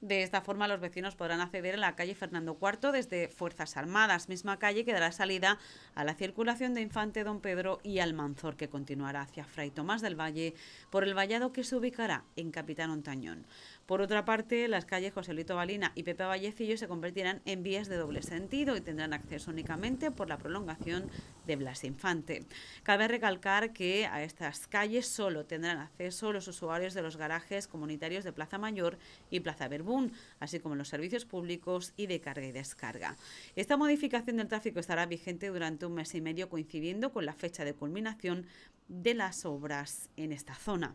De esta forma, los vecinos podrán acceder a la calle Fernando IV desde Fuerzas Armadas, misma calle que dará salida a la circulación de Infante Don Pedro y Almanzor, que continuará hacia Fray Tomás del Valle por el vallado que se ubicará en Capitán Ontañón. Por otra parte, las calles Joselito Balina y Pepe Vallecillo se convertirán en vías de doble sentido y tendrán acceso únicamente por la prolongación de Blas Infante. Cabe recalcar que a estas calles solo tendrán acceso los usuarios de los garajes comunitarios de Plaza Mayor y Plaza Bermuda así como los servicios públicos y de carga y descarga. Esta modificación del tráfico estará vigente durante un mes y medio coincidiendo con la fecha de culminación de las obras en esta zona.